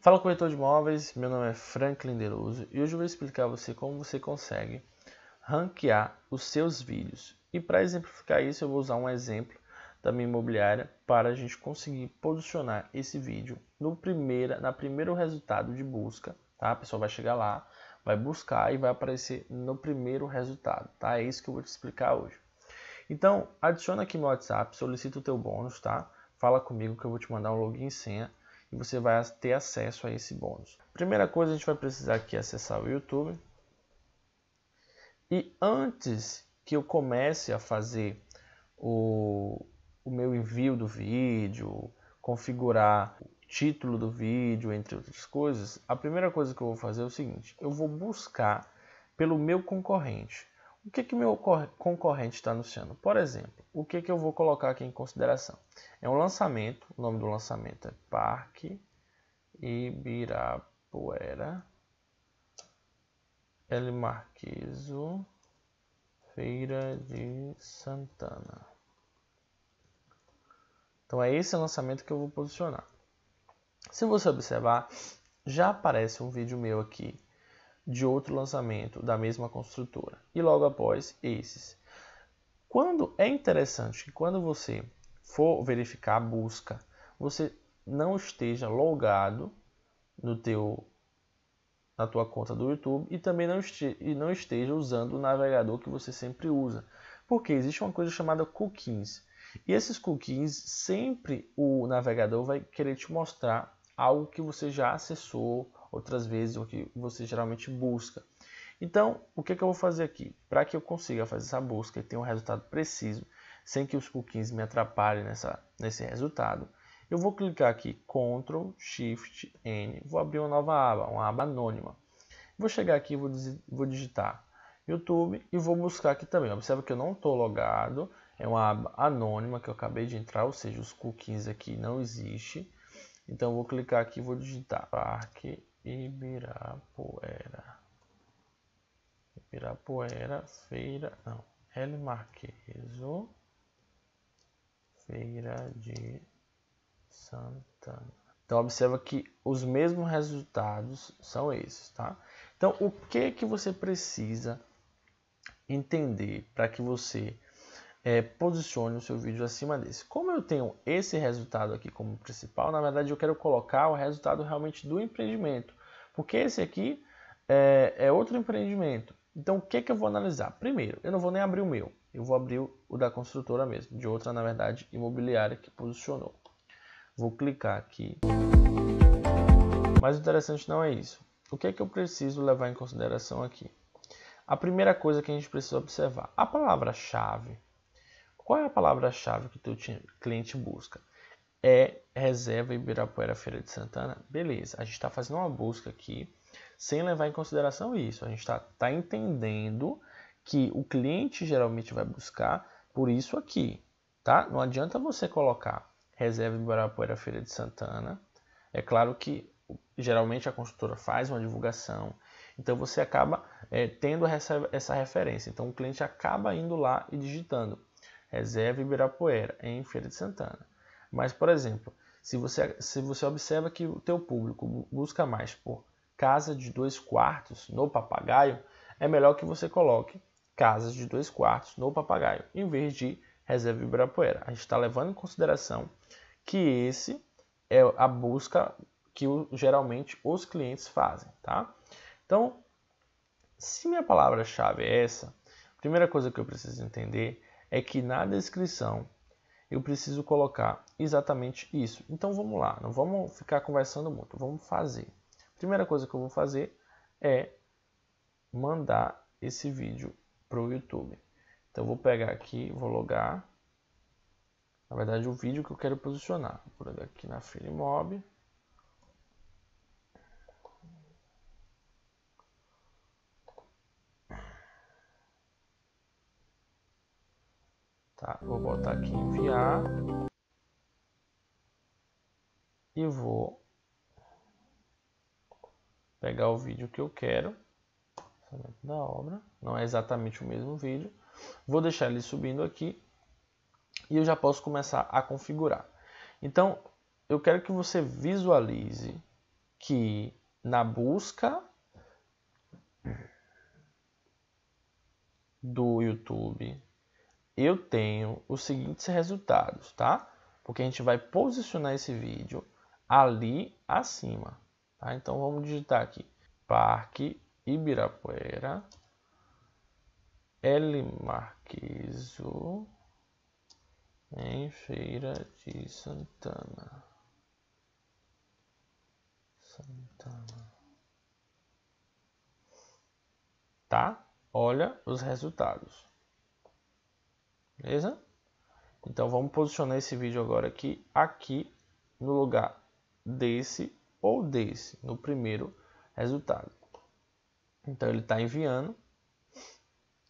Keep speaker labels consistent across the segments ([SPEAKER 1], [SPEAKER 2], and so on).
[SPEAKER 1] Fala corretor de imóveis, meu nome é Franklin Deluso e hoje eu vou explicar a você como você consegue ranquear os seus vídeos. E para exemplificar isso, eu vou usar um exemplo da minha imobiliária para a gente conseguir posicionar esse vídeo no primeira, na primeiro resultado de busca, tá? A pessoa vai chegar lá, vai buscar e vai aparecer no primeiro resultado, tá? É isso que eu vou te explicar hoje. Então, adiciona aqui meu WhatsApp, solicita o teu bônus, tá? Fala comigo que eu vou te mandar um login e senha e você vai ter acesso a esse bônus. Primeira coisa, a gente vai precisar aqui acessar o YouTube. E antes que eu comece a fazer o, o meu envio do vídeo, configurar o título do vídeo, entre outras coisas, a primeira coisa que eu vou fazer é o seguinte: eu vou buscar pelo meu concorrente. O que, que meu concorrente está anunciando? Por exemplo, o que, que eu vou colocar aqui em consideração? É um lançamento, o nome do lançamento é Parque Ibirapuera El Marquiso Feira de Santana. Então é esse lançamento que eu vou posicionar. Se você observar, já aparece um vídeo meu aqui de outro lançamento da mesma construtora e logo após esses. Quando é interessante que quando você for verificar a busca, você não esteja logado no teu na tua conta do YouTube e também não, esteja e não esteja usando o navegador que você sempre usa. Porque existe uma coisa chamada cookies. E esses cookies sempre o navegador vai querer te mostrar algo que você já acessou, outras vezes o que você geralmente busca. Então, o que, que eu vou fazer aqui? Para que eu consiga fazer essa busca e ter um resultado preciso, sem que os cookies me atrapalhem nessa, nesse resultado, eu vou clicar aqui Ctrl Shift N, vou abrir uma nova aba, uma aba anônima. Vou chegar aqui e vou, vou digitar YouTube e vou buscar aqui também. Observa que eu não estou logado, é uma aba anônima que eu acabei de entrar, ou seja, os cookies aqui não existe. Então vou clicar aqui e vou digitar Parque Ibirapuera. Ibirapuera, feira, não, El Marqueso, feira de Santana. Então observa que os mesmos resultados são esses, tá? Então o que que você precisa entender para que você é, posicione o seu vídeo acima desse. Como eu tenho esse resultado aqui como principal, na verdade eu quero colocar o resultado realmente do empreendimento. Porque esse aqui é, é outro empreendimento. Então, o que, que eu vou analisar? Primeiro, eu não vou nem abrir o meu. Eu vou abrir o da construtora mesmo, de outra, na verdade, imobiliária que posicionou. Vou clicar aqui. Mas o interessante não é isso. O que que eu preciso levar em consideração aqui? A primeira coisa que a gente precisa observar, a palavra-chave. Qual é a palavra-chave que o teu cliente busca? é reserva Ibirapuera Feira de Santana, beleza. A gente está fazendo uma busca aqui sem levar em consideração isso. A gente está tá entendendo que o cliente geralmente vai buscar por isso aqui, tá? Não adianta você colocar reserva Ibirapuera Feira de Santana. É claro que geralmente a construtora faz uma divulgação, então você acaba é, tendo essa, essa referência. Então o cliente acaba indo lá e digitando reserva Ibirapuera em Feira de Santana. Mas, por exemplo, se você, se você observa que o teu público busca mais por casa de dois quartos no papagaio, é melhor que você coloque casas de dois quartos no papagaio, em vez de reserva Ibirapuera. A gente está levando em consideração que esse é a busca que geralmente os clientes fazem, tá? Então, se minha palavra-chave é essa, a primeira coisa que eu preciso entender é que na descrição eu preciso colocar exatamente isso. Então vamos lá, não vamos ficar conversando muito, vamos fazer. A primeira coisa que eu vou fazer é mandar esse vídeo para o YouTube. Então vou pegar aqui, vou logar. Na verdade, o vídeo que eu quero posicionar. Vou por aqui na mob. Tá, vou botar aqui enviar. E vou pegar o vídeo que eu quero. Da obra. Não é exatamente o mesmo vídeo. Vou deixar ele subindo aqui. E eu já posso começar a configurar. Então, eu quero que você visualize que na busca do YouTube eu tenho os seguintes resultados, tá? Porque a gente vai posicionar esse vídeo ali acima, tá? Então vamos digitar aqui Parque Ibirapuera L Marqueso em Feira de Santana. Santana. Tá? Olha os resultados. Beleza? Então vamos posicionar esse vídeo agora aqui, aqui no lugar desse ou desse, no primeiro resultado. Então ele está enviando.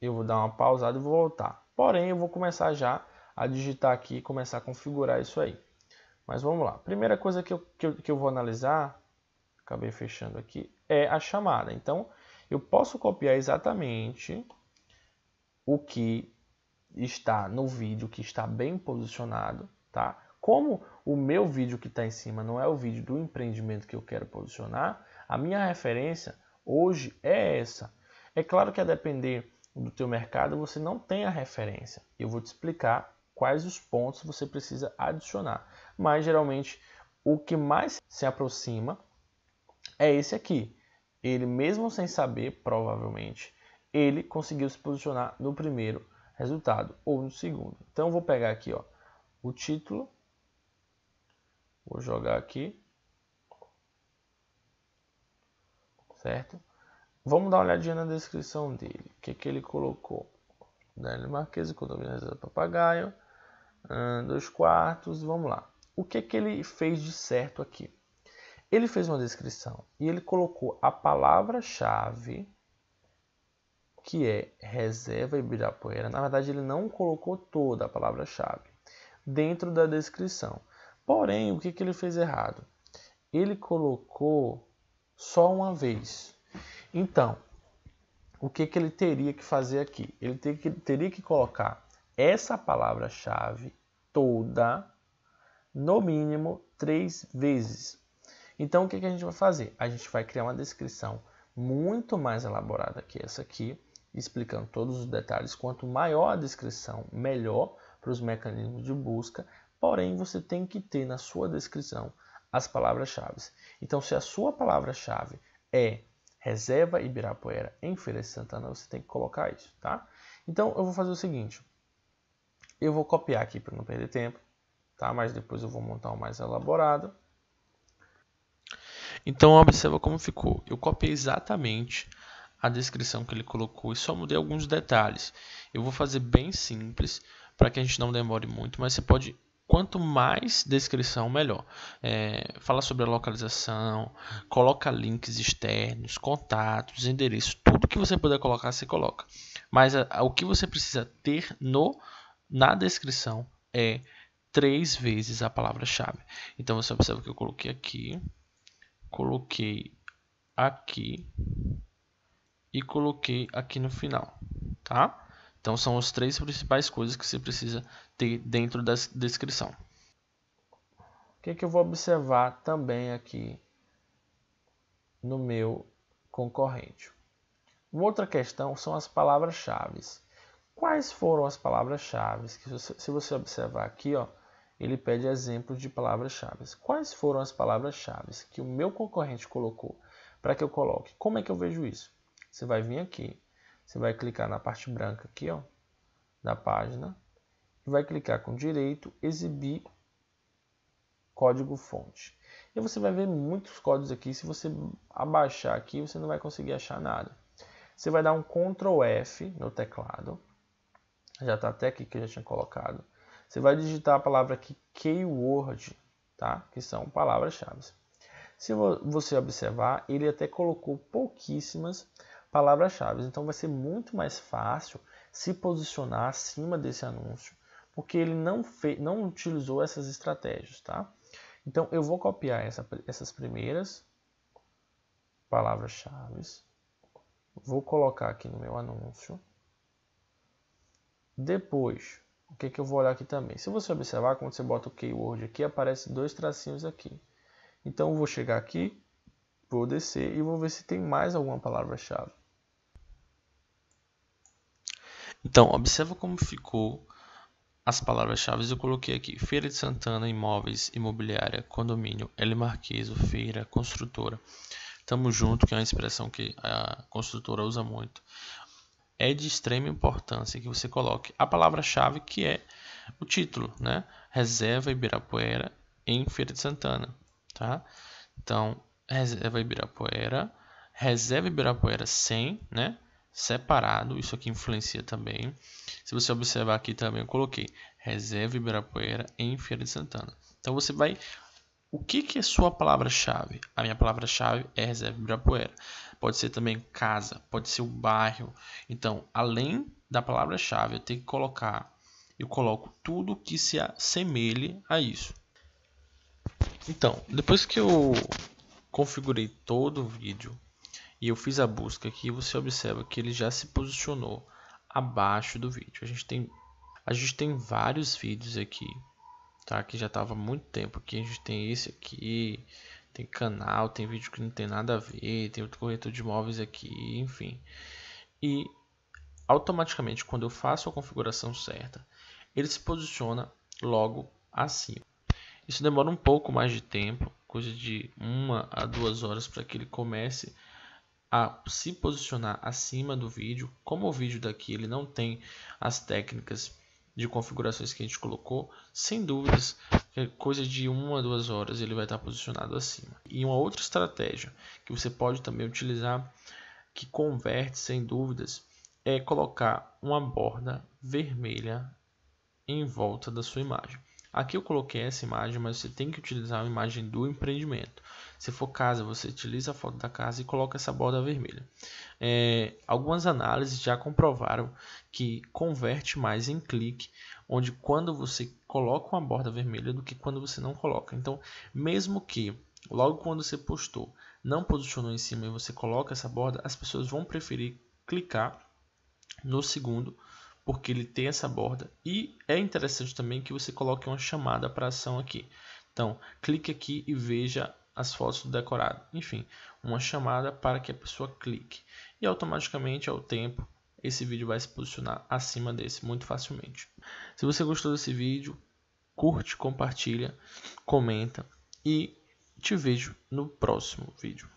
[SPEAKER 1] Eu vou dar uma pausada e vou voltar. Porém, eu vou começar já a digitar aqui e começar a configurar isso aí. Mas vamos lá. Primeira coisa que eu, que eu, que eu vou analisar, acabei fechando aqui, é a chamada. Então, eu posso copiar exatamente o que está no vídeo que está bem posicionado, tá? Como o meu vídeo que está em cima não é o vídeo do empreendimento que eu quero posicionar, a minha referência hoje é essa. É claro que a depender do teu mercado você não tem a referência. Eu vou te explicar quais os pontos você precisa adicionar. Mas geralmente o que mais se aproxima é esse aqui. Ele mesmo sem saber, provavelmente, ele conseguiu se posicionar no primeiro resultado ou no segundo. Então vou pegar aqui ó, o título, vou jogar aqui, certo? Vamos dar uma olhadinha na descrição dele, o que, é que ele colocou. Daniel Marquesa, condomínio reserva papagaio, dois quartos, vamos lá. O que, é que ele fez de certo aqui? Ele fez uma descrição e ele colocou a palavra-chave que é Reserva Ibirapuera. Na verdade, ele não colocou toda a palavra-chave dentro da descrição. Porém, o que, que ele fez errado? Ele colocou só uma vez. Então, o que, que ele teria que fazer aqui? Ele ter que, teria que colocar essa palavra-chave toda, no mínimo, três vezes. Então, o que, que a gente vai fazer? A gente vai criar uma descrição muito mais elaborada que essa aqui explicando todos os detalhes. Quanto maior a descrição, melhor para os mecanismos de busca. Porém, você tem que ter na sua descrição as palavras-chave. Então, se a sua palavra-chave é reserva Ibirapuera em Feira de Santana, você tem que colocar isso, tá? Então, eu vou fazer o seguinte. Eu vou copiar aqui para não perder tempo, tá? Mas depois eu vou montar um mais elaborado. Então, observa como ficou. Eu copiei exatamente a descrição que ele colocou e só mudei alguns detalhes. Eu vou fazer bem simples para que a gente não demore muito, mas você pode quanto mais descrição melhor. É, fala sobre a localização, coloca links externos, contatos, endereços, tudo que você puder colocar você coloca. Mas a, a, o que você precisa ter no na descrição é três vezes a palavra-chave. Então você observa que eu coloquei aqui, coloquei aqui e coloquei aqui no final, tá? Então são as três principais coisas que você precisa ter dentro da descrição. O que, é que eu vou observar também aqui no meu concorrente? Uma outra questão são as palavras-chave. Quais foram as palavras-chave? Se você observar aqui, ó, ele pede exemplos de palavras-chave. Quais foram as palavras-chave que o meu concorrente colocou para que eu coloque? Como é que eu vejo isso? Você vai vir aqui, você vai clicar na parte branca aqui, ó, da página, e vai clicar com direito, exibir código fonte. E você vai ver muitos códigos aqui, se você abaixar aqui, você não vai conseguir achar nada. Você vai dar um Ctrl F no teclado, já está até aqui que eu já tinha colocado. Você vai digitar a palavra aqui, keyword, tá? que são palavras-chave. Se você observar, ele até colocou pouquíssimas, palavras-chave. Então vai ser muito mais fácil se posicionar acima desse anúncio, porque ele não, fez, não utilizou essas estratégias, tá? Então eu vou copiar essa, essas primeiras palavras-chave, vou colocar aqui no meu anúncio. Depois, o que, que eu vou olhar aqui também? Se você observar, quando você bota o keyword aqui, aparece dois tracinhos aqui. Então eu vou chegar aqui, vou descer e vou ver se tem mais alguma palavra-chave. Então, observa como ficou as palavras-chave. Eu coloquei aqui Feira de Santana, imóveis, imobiliária, condomínio, L Marqueso, feira, construtora. Tamo junto, que é uma expressão que a construtora usa muito. É de extrema importância que você coloque a palavra-chave que é o título, né? Reserva Ibirapuera em Feira de Santana, tá? Então, Reserva Ibirapuera, Reserva Ibirapuera sem, né? separado, isso aqui influencia também. Se você observar aqui também, eu coloquei reserva Ibirapuera em Feira de Santana. Então você vai o que, que é sua palavra-chave? A minha palavra-chave é Reserva Ibirapuera. Pode ser também casa, pode ser o bairro. Então, além da palavra-chave, eu tenho que colocar, eu coloco tudo que se assemelhe a isso. Então, depois que eu configurei todo o vídeo, e eu fiz a busca aqui, você observa que ele já se posicionou abaixo do vídeo. A gente tem, a gente tem vários vídeos aqui, tá? Que já estava há muito tempo aqui. A gente tem esse aqui, tem canal, tem vídeo que não tem nada a ver, tem outro corretor de imóveis aqui, enfim. E automaticamente, quando eu faço a configuração certa, ele se posiciona logo acima. Isso demora um pouco mais de tempo, coisa de uma a duas horas para que ele comece a a se posicionar acima do vídeo. Como o vídeo daqui ele não tem as técnicas de configurações que a gente colocou, sem dúvidas, é coisa de uma a duas horas ele vai estar posicionado acima. E uma outra estratégia que você pode também utilizar, que converte sem dúvidas, é colocar uma borda vermelha em volta da sua imagem. Aqui eu coloquei essa imagem, mas você tem que utilizar a imagem do empreendimento. Se for casa, você utiliza a foto da casa e coloca essa borda vermelha. É, algumas análises já comprovaram que converte mais em clique, onde quando você coloca uma borda vermelha do que quando você não coloca. Então, mesmo que logo quando você postou não posicionou em cima e você coloca essa borda, as pessoas vão preferir clicar no segundo porque ele tem essa borda. E é interessante também que você coloque uma chamada para ação aqui. Então, clique aqui e veja as fotos do decorado. Enfim, uma chamada para que a pessoa clique. E automaticamente, ao tempo, esse vídeo vai se posicionar acima desse muito facilmente. Se você gostou desse vídeo, curte, compartilha, comenta e te vejo no próximo vídeo.